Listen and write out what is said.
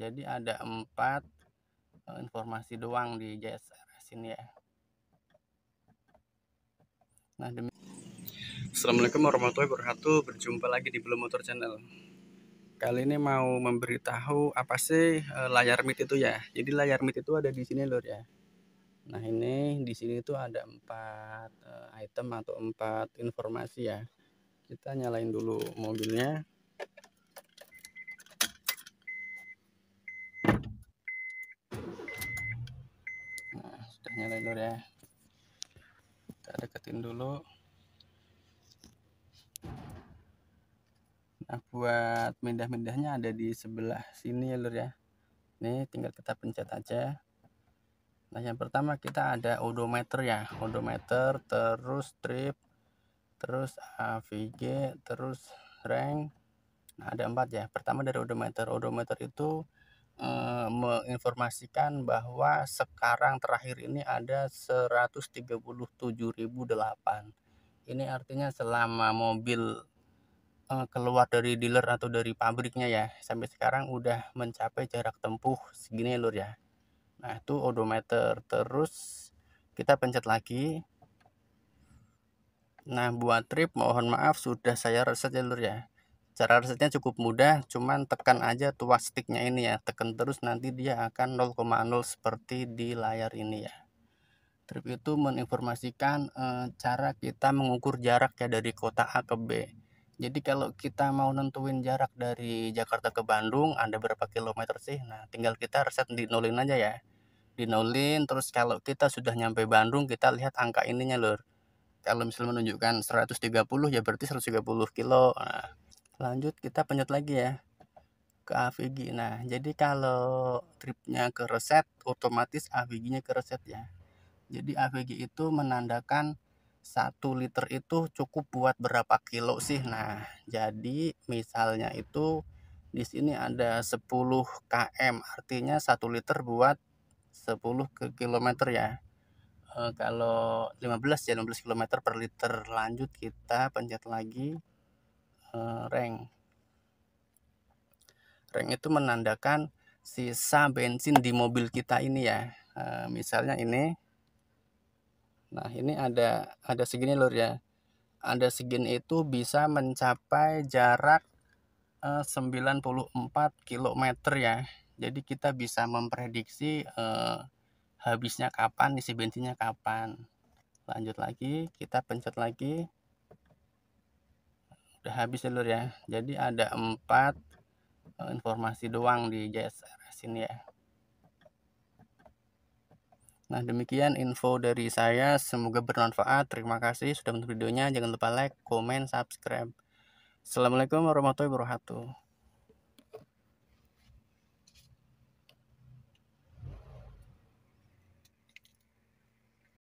jadi ada empat eh, informasi doang di JSRS ini ya nah demi Assalamualaikum warahmatullahi wabarakatuh berjumpa lagi di Belum Motor Channel kali ini mau memberitahu apa sih eh, layar mit itu ya jadi layar mit itu ada di sini lur ya Nah ini di sini itu ada empat eh, item atau empat informasi ya. Kita nyalain dulu mobilnya. nyalain dulu ya kita deketin dulu nah buat mindah-mindahnya ada di sebelah sini ya lur ya ini tinggal kita pencet aja nah yang pertama kita ada odometer ya odometer terus trip terus AVG terus rank nah ada empat ya pertama dari odometer odometer itu Eh, menginformasikan bahwa sekarang terakhir ini ada 137.008. Ini artinya selama mobil eh, keluar dari dealer atau dari pabriknya ya, sampai sekarang udah mencapai jarak tempuh segini lur ya. Nah, itu odometer. Terus kita pencet lagi. Nah, buat trip mohon maaf sudah saya reset ya lur ya cara resetnya cukup mudah cuman tekan aja tuas sticknya ini ya tekan terus nanti dia akan 0,0 seperti di layar ini ya trip itu menginformasikan e, cara kita mengukur jarak ya dari kota A ke B. Jadi kalau kita mau nentuin jarak dari Jakarta ke Bandung ada berapa kilometer sih? Nah, tinggal kita reset di nolin aja ya. Di nolin terus kalau kita sudah nyampe Bandung kita lihat angka ininya lur. Kalau misalnya menunjukkan 130 ya berarti 130 kilo. Nah, lanjut kita pencet lagi ya ke AVG nah jadi kalau tripnya ke reset otomatis AVG nya ke reset ya jadi AVG itu menandakan satu liter itu cukup buat berapa kilo sih nah jadi misalnya itu di sini ada 10 km artinya satu liter buat 10 ke kilometer ya e, kalau 15 ya 15 km per liter lanjut kita pencet lagi rank. Eh, rank itu menandakan sisa bensin di mobil kita ini ya. Eh, misalnya ini. Nah, ini ada ada segini lur ya. Ada segini itu bisa mencapai jarak 94 eh, km ya. Jadi kita bisa memprediksi e, habisnya kapan, isi bensinnya kapan. Lanjut lagi, kita pencet lagi udah habis telur ya jadi ada empat eh, informasi doang di JSRS ini ya Nah demikian info dari saya, semoga bermanfaat. Terima kasih sudah menonton videonya. Jangan lupa like, comment subscribe. Assalamualaikum warahmatullahi wabarakatuh.